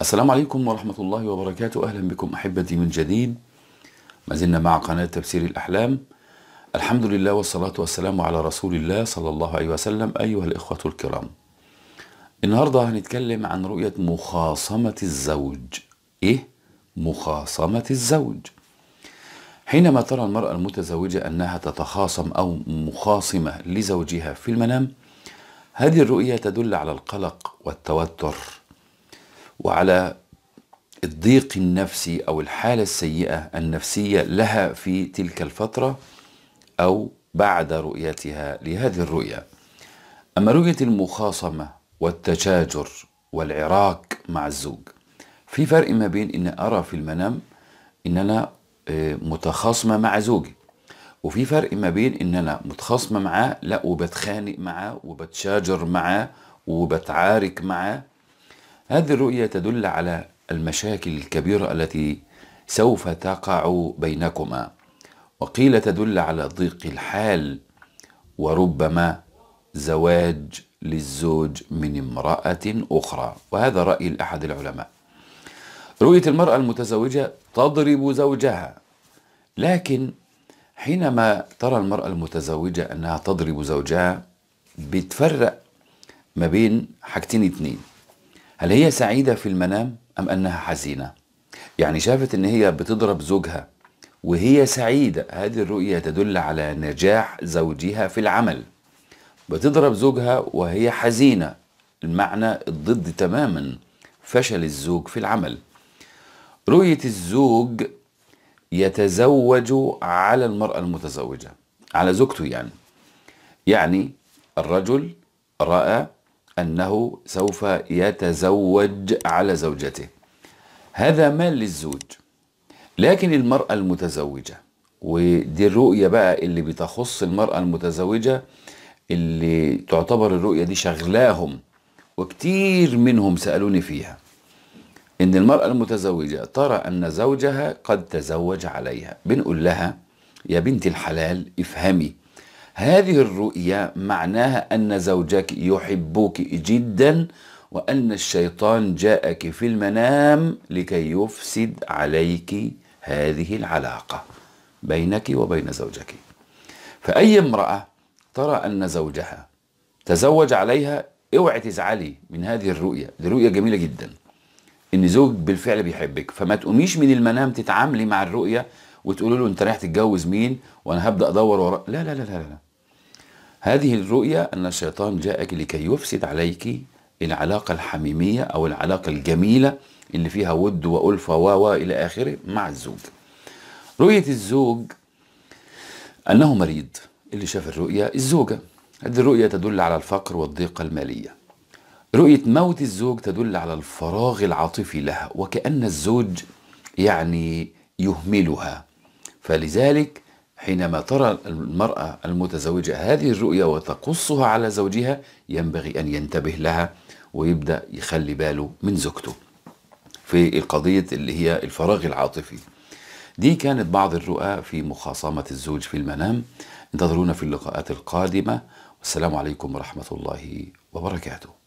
السلام عليكم ورحمة الله وبركاته أهلا بكم أحبتي من جديد ما زلنا مع قناة تفسير الأحلام الحمد لله والصلاة والسلام على رسول الله صلى الله عليه وسلم أيها الإخوة الكرام النهاردة هنتكلم عن رؤية مخاصمة الزوج إيه؟ مخاصمة الزوج حينما ترى المرأة المتزوجة أنها تتخاصم أو مخاصمة لزوجها في المنام هذه الرؤية تدل على القلق والتوتر وعلى الضيق النفسي أو الحالة السيئة النفسية لها في تلك الفترة أو بعد رؤيتها لهذه الرؤية أما رؤية المخاصمة والتشاجر والعراك مع الزوج في فرق ما بين أن أرى في المنام أن أنا آه، متخاصمة مع زوجي وفي فرق ما بين أن أنا متخاصمة معاه لا وبتخانق معاه وبتشاجر معاه وبتعارك معاه هذه الرؤية تدل على المشاكل الكبيرة التي سوف تقع بينكما وقيل تدل على ضيق الحال وربما زواج للزوج من امرأة أخرى وهذا رأي لأحد العلماء رؤية المرأة المتزوجة تضرب زوجها لكن حينما ترى المرأة المتزوجة أنها تضرب زوجها بتفرق ما بين حاجتين اتنين هل هي سعيدة في المنام أم أنها حزينة؟ يعني شافت أن هي بتضرب زوجها وهي سعيدة هذه الرؤية تدل على نجاح زوجها في العمل بتضرب زوجها وهي حزينة المعنى الضد تماما فشل الزوج في العمل رؤية الزوج يتزوج على المرأة المتزوجة على زوجته يعني يعني الرجل رأى أنه سوف يتزوج على زوجته هذا مال للزوج لكن المرأة المتزوجة ودي الرؤية بقى اللي بتخص المرأة المتزوجة اللي تعتبر الرؤية دي شغلاهم وكتير منهم سألوني فيها إن المرأة المتزوجة ترى أن زوجها قد تزوج عليها بنقول لها يا بنت الحلال افهمي هذه الرؤيا معناها أن زوجك يحبك جدا وأن الشيطان جاءك في المنام لكي يفسد عليك هذه العلاقة بينك وبين زوجك فأي امرأة ترى أن زوجها تزوج عليها اوعي تزعلي من هذه الرؤية دي رؤية جميلة جدا ان زوج بالفعل بيحبك فما تقوميش من المنام تتعاملي مع الرؤية وتقولوا له انت رايح تتجوز مين وانا هبدا ادور ورا لا لا لا لا, لا. هذه الرؤيا أن الشيطان جاءك لكي يفسد عليك العلاقة الحميمية أو العلاقة الجميلة اللي فيها ود وألفة و إلى آخره مع الزوج رؤية الزوج أنه مريض اللي شاف الرؤية الزوجة هذه الرؤية تدل على الفقر والضيقة المالية رؤية موت الزوج تدل على الفراغ العاطفي لها وكأن الزوج يعني يهملها فلذلك حينما ترى المرأة المتزوجة هذه الرؤية وتقصها على زوجها ينبغي أن ينتبه لها ويبدأ يخلي باله من زوجته في القضية اللي هي الفراغ العاطفي دي كانت بعض الرؤى في مخاصمة الزوج في المنام انتظرونا في اللقاءات القادمة والسلام عليكم ورحمة الله وبركاته